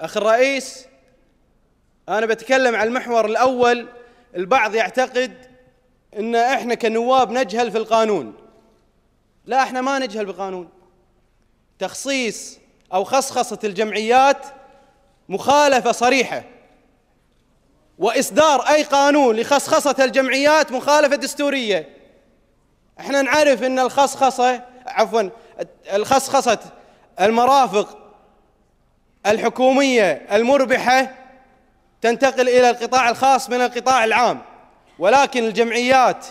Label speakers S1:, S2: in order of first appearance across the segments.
S1: أخي الرئيس أنا بتكلم عن المحور الأول البعض يعتقد أن إحنا كنواب نجهل في القانون لا إحنا ما نجهل بالقانون تخصيص أو خصخصة الجمعيات مخالفة صريحة وإصدار أي قانون لخصخصة الجمعيات مخالفة دستورية احنا نعرف أن الخصخصة عفوا الخصخصة المرافق الحكوميه المربحه تنتقل الى القطاع الخاص من القطاع العام ولكن الجمعيات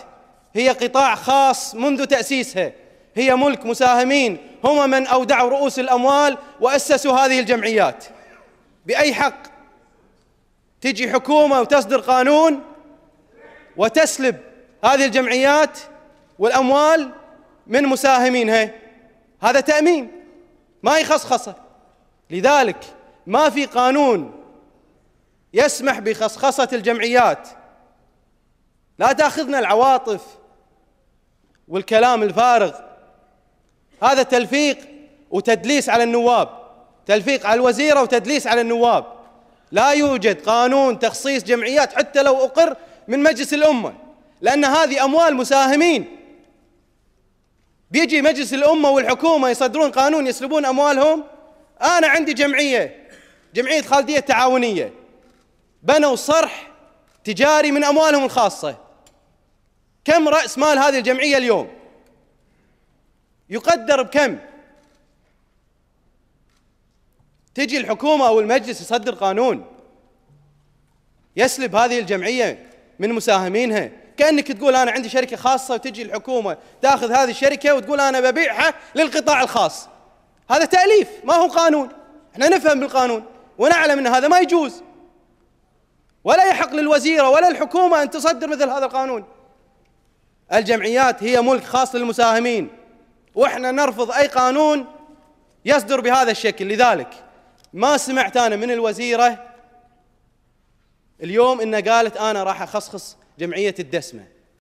S1: هي قطاع خاص منذ تاسيسها هي ملك مساهمين هم من اودعوا رؤوس الاموال واسسوا هذه الجمعيات باي حق تجي حكومه وتصدر قانون وتسلب هذه الجمعيات والاموال من مساهمينها هذا تأمين ما يخصخصه لذلك ما في قانون يسمح بخصخصة الجمعيات لا تاخذنا العواطف والكلام الفارغ هذا تلفيق وتدليس على النواب تلفيق على الوزيرة وتدليس على النواب لا يوجد قانون تخصيص جمعيات حتى لو أقر من مجلس الأمة لأن هذه أموال مساهمين بيجي مجلس الأمة والحكومة يصدرون قانون يسلبون أموالهم أنا عندي جمعية جمعية خالدية تعاونية بنوا صرح تجاري من أموالهم الخاصة كم رأس مال هذه الجمعية اليوم يقدر بكم تجي الحكومة أو المجلس يصدر قانون يسلب هذه الجمعية من مساهمينها كأنك تقول أنا عندي شركة خاصة وتجي الحكومة تأخذ هذه الشركة وتقول أنا ببيعها للقطاع الخاص هذا تأليف ما هو قانون احنا نفهم بالقانون ونعلم أن هذا ما يجوز ولا يحق للوزيرة ولا الحكومة أن تصدر مثل هذا القانون الجمعيات هي ملك خاص للمساهمين واحنا نرفض أي قانون يصدر بهذا الشكل لذلك ما سمعت أنا من الوزيرة اليوم إن قالت أنا راح أخصخص جمعية الدسمة